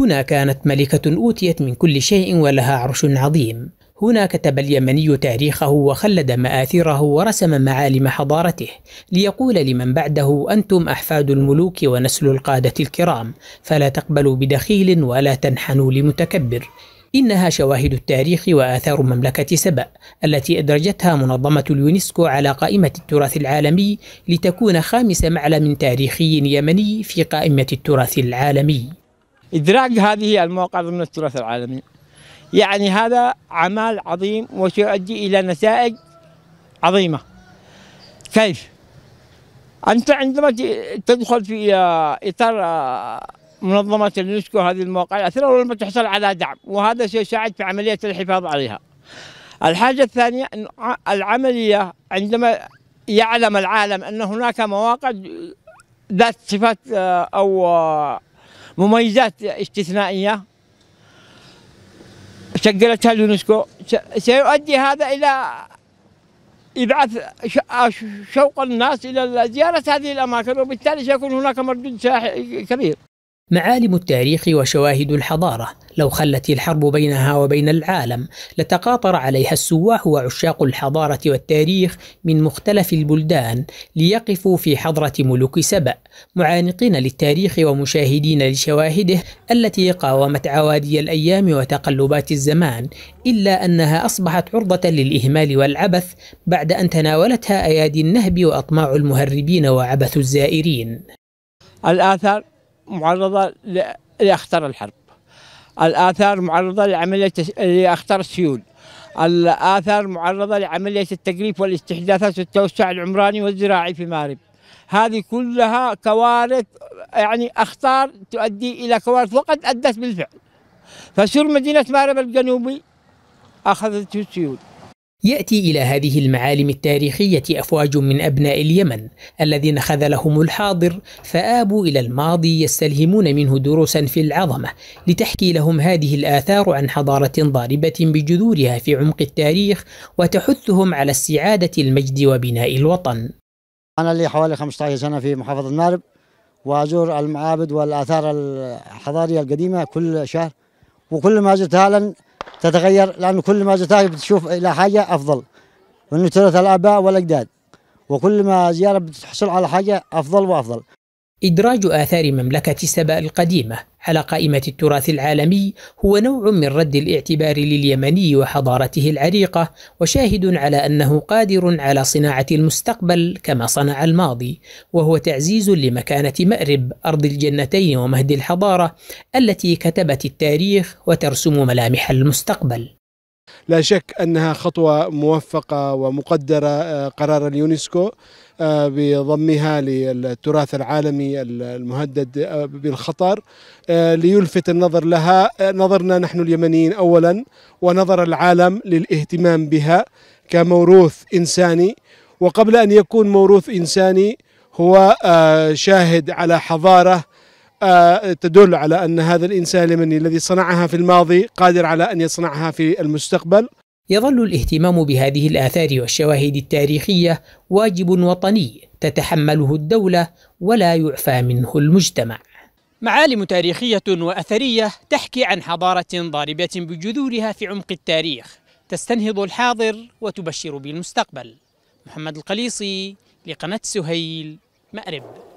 هنا كانت ملكة أوتيت من كل شيء ولها عرش عظيم هنا كتب اليمني تاريخه وخلد مآثره ورسم معالم حضارته ليقول لمن بعده أنتم أحفاد الملوك ونسل القادة الكرام فلا تقبلوا بدخيل ولا تنحنوا لمتكبر إنها شواهد التاريخ وآثار مملكة سبأ التي أدرجتها منظمة اليونسكو على قائمة التراث العالمي لتكون خامس معلم تاريخي يمني في قائمة التراث العالمي إدراك هذه المواقع ضمن التراث العالمي يعني هذا عمل عظيم وسيؤدي إلى نتائج عظيمة كيف؟ أنت عندما تدخل في آه، إطار آه، منظمة اليونسكو هذه المواقع الأثرة ولما تحصل على دعم وهذا سيساعد في عملية الحفاظ عليها الحاجة الثانية أن العملية عندما يعلم العالم أن هناك مواقع ذات صفات آه، أو مميزات استثنائية سجلتها اليونسكو سيؤدي هذا إلى يبعث شوق الناس إلى زيارة هذه الأماكن وبالتالي سيكون هناك مردود كبير معالم التاريخ وشواهد الحضارة لو خلت الحرب بينها وبين العالم لتقاطر عليها السواح وعشاق الحضارة والتاريخ من مختلف البلدان ليقفوا في حضرة ملوك سبأ معانقين للتاريخ ومشاهدين لشواهده التي قاومت عوادي الأيام وتقلبات الزمان إلا أنها أصبحت عرضة للإهمال والعبث بعد أن تناولتها أيادي النهب وأطماع المهربين وعبث الزائرين الآثار معرضة لأخطار الحرب الآثار معرضة لعملية لأخطار السيول الآثار معرضة لعملية التقريف والاستحداثات والتوسع العمراني والزراعي في مارب هذه كلها كوارث يعني أخطار تؤدي إلى كوارث وقد أدت بالفعل فسور مدينة مارب الجنوبي أخذت السيول يأتي إلى هذه المعالم التاريخية أفواج من أبناء اليمن الذين خذلهم الحاضر فآبوا إلى الماضي يستلهمون منه دروسا في العظمة لتحكي لهم هذه الآثار عن حضارة ضاربة بجذورها في عمق التاريخ وتحثهم على استعادة المجد وبناء الوطن أنا لي حوالي 15 سنة في محافظة مارب وأزور المعابد والآثار الحضارية القديمة كل شهر وكل ما زرت هالاً تتغير لأنه كل ما زرتها بتشوف إلى حاجة أفضل وأنه ترث الآباء والأجداد وكل ما زيارة بتحصل على حاجة أفضل وأفضل إدراج آثار مملكة سبأ القديمة على قائمة التراث العالمي هو نوع من رد الاعتبار لليمني وحضارته العريقة وشاهد على أنه قادر على صناعة المستقبل كما صنع الماضي وهو تعزيز لمكانة مأرب أرض الجنتين ومهد الحضارة التي كتبت التاريخ وترسم ملامح المستقبل لا شك أنها خطوة موفقة ومقدرة آه، قرار اليونسكو آه، بضمها للتراث العالمي المهدد آه، بالخطر آه، ليلفت النظر لها نظرنا نحن اليمنيين اولا ونظر العالم للاهتمام بها كموروث انساني وقبل ان يكون موروث انساني هو شاهد على حضاره تدل على ان هذا الانسان اليمني الذي صنعها في الماضي قادر على ان يصنعها في المستقبل يظل الاهتمام بهذه الآثار والشواهد التاريخية واجب وطني تتحمله الدولة ولا يعفى منه المجتمع. معالم تاريخية وأثرية تحكي عن حضارة ضاربة بجذورها في عمق التاريخ، تستنهض الحاضر وتبشر بالمستقبل. محمد القليصي لقناة سهيل مأرب